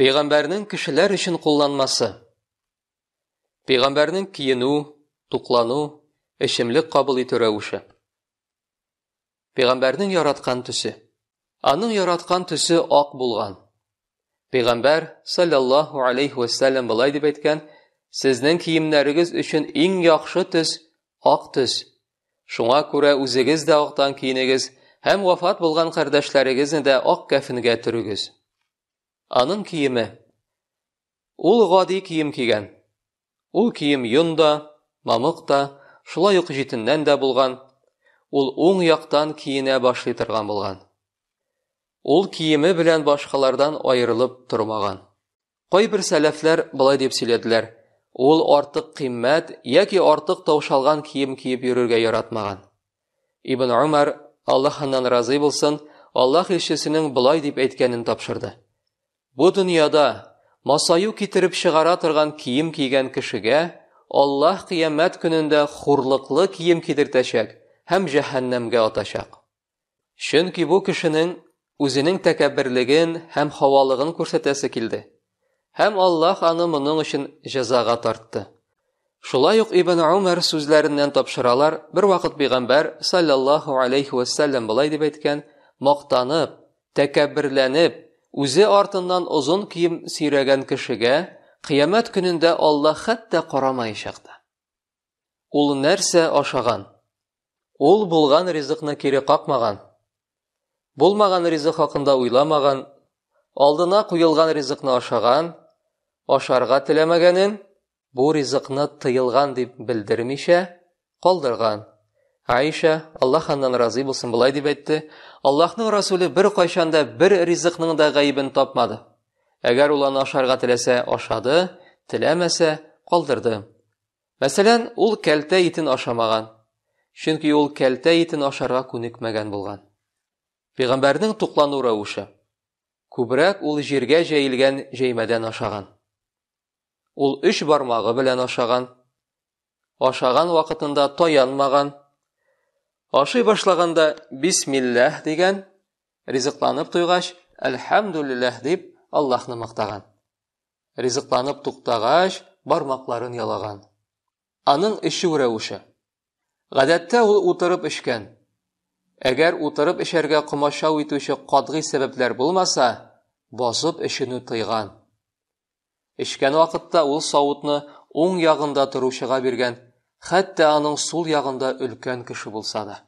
пайғамбарның кішілер үшін қолданмасы пайғамбарның киіну туқлану, ішімлік қабыл ету рәуіші пайғамбарның яратқан түсі аның яратқан түсі ақ болған пайғамбар саллаллаху алейхи уассалам былай деп айтқан сіздің киімдеріңіз үшін ең яқшы түс ақ түс шуңа күрә үзегіз дә ақтан киінегіз һәм вафат болған қардашларегізне дә ақ кәфінге түрігіз аның киімі ол ғади киім киген ол киім юнда мамықта мамық та шулай ук жетіннән дә болған ул оң киіне киенә башлый болған Ол киімі білән башқалардан айырылып тұрмаған Қой бір сәләфләр былай деп сөйләделәр Ол артық қиммәт яки артық таушалған киім киіп йөрергә яратмаған ибн умар аллаһаннан разы болсын, аллаһ илчесенең былай деп әйткәнен тапшырды Бу дөньяда масаю китереп чыгара торган кием кигән кешегә Аллаһ кыямат көнендә хурлыклы кийим кидертәчәк һәм җәһәннәмгә атачак. Чөнки бу кешенең үзенең тәкәббүрлеген һәм хавалыгын күрсәтәсе килде. Һәм Аллаһ аны моның өчен җәзага тартты. Шулай ук Ибн Умар сүзләреннән тапшыралар, бер вакыт пайгамбар саллаллаһу алейхи ва саллям булай дип әйткән, мактанып, тәкәббүрләнеп, Үзе артыннан озын кием сирәген кешегә қиямәт көнендә алла хәтта қарамай Ул нәрсә ашаған. Ул болған ризықны кере қақмаған. Болмаған ризық хақында уйламаған, алдына куелган ризықны ашаған, ашарға теләмәгәнен, бу ризықны тыйылған деп белдермешә, қалдырған. Айша, Аллах ханнан разый булсын, булай дип әйтте. Аллаһның расулы бер кайшанда бер ризыкның да гайбын тапмады. Әгәр ул аны ашарга теләсә, ашады, теләмәсә, калдырды. Мәсәлән, ул кәлтә итен ашамаган. Чөнки ул кәлтә итен ашарга күнекмәгән булган. Пәйгамбәрнең туклану рәвеше. Күбрәк ул җиргә җәелгән җәймәдән ашаган. Ул 3 бармагы белән ашаган. Ашаган вакытында таянмаган. Ашый башлаганда бисмиллаһ дигән ризыкланып туйгач, алхамдулиллаһ дип Аллаһны мактаган. Ризыкланып туктагач, бармақларын ялаган. Аның ише үрәүше. Гадәттә ул утырып ишкән. Әгәр утырып ишергә кумашау итүче кадгый сәбәпләр булмаса, басып ишенү тыйган. Ишкән вакытта ул савытны оң ягында торушыга биргән Хәтте аның сул яғында үлкен кіші болса да.